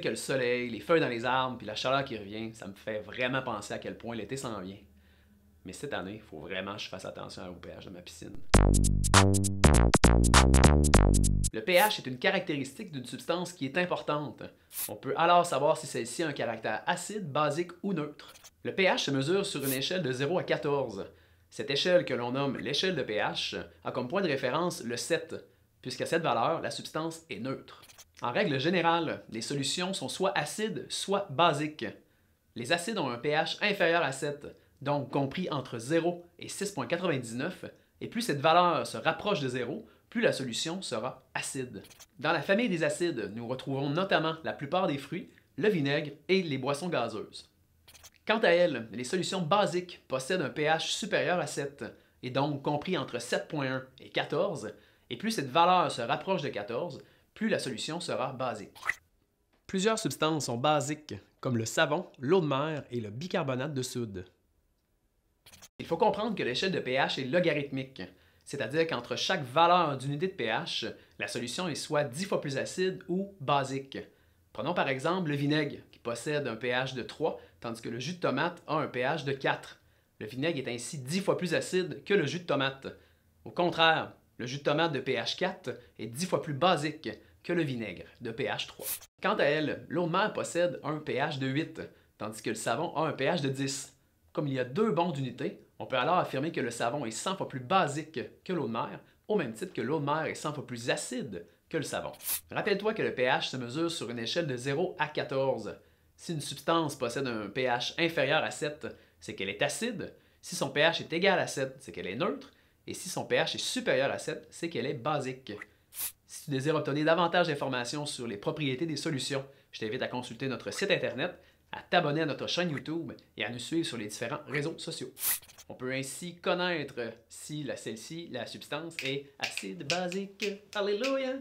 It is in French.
que le soleil, les feuilles dans les arbres, puis la chaleur qui revient, ça me fait vraiment penser à quel point l'été s'en vient. Mais cette année, il faut vraiment que je fasse attention au pH de ma piscine. Le pH est une caractéristique d'une substance qui est importante. On peut alors savoir si celle-ci a un caractère acide, basique ou neutre. Le pH se mesure sur une échelle de 0 à 14. Cette échelle que l'on nomme l'échelle de pH a comme point de référence le 7, puisqu'à cette valeur, la substance est neutre. En règle générale, les solutions sont soit acides, soit basiques. Les acides ont un pH inférieur à 7, donc compris entre 0 et 6,99, et plus cette valeur se rapproche de 0, plus la solution sera acide. Dans la famille des acides, nous retrouvons notamment la plupart des fruits, le vinaigre et les boissons gazeuses. Quant à elles, les solutions basiques possèdent un pH supérieur à 7, et donc compris entre 7.1 et 14, et plus cette valeur se rapproche de 14, plus la solution sera basique. Plusieurs substances sont basiques, comme le savon, l'eau de mer et le bicarbonate de soude. Il faut comprendre que l'échelle de pH est logarithmique, c'est-à-dire qu'entre chaque valeur d'unité de pH, la solution est soit 10 fois plus acide ou basique. Prenons par exemple le vinaigre, qui possède un pH de 3, tandis que le jus de tomate a un pH de 4. Le vinaigre est ainsi 10 fois plus acide que le jus de tomate. Au contraire, le jus de tomate de pH 4 est 10 fois plus basique que le vinaigre de pH 3. Quant à elle, l'eau de mer possède un pH de 8, tandis que le savon a un pH de 10. Comme il y a deux bandes d'unité, on peut alors affirmer que le savon est 100 fois plus basique que l'eau de mer, au même titre que l'eau de mer est 100 fois plus acide que le savon. Rappelle-toi que le pH se mesure sur une échelle de 0 à 14. Si une substance possède un pH inférieur à 7, c'est qu'elle est acide. Si son pH est égal à 7, c'est qu'elle est neutre. Et si son pH est supérieur à 7, c'est qu'elle est basique. Si tu désires obtenir davantage d'informations sur les propriétés des solutions, je t'invite à consulter notre site internet, à t'abonner à notre chaîne YouTube et à nous suivre sur les différents réseaux sociaux. On peut ainsi connaître si la celle-ci, la substance est acide basique. Alléluia!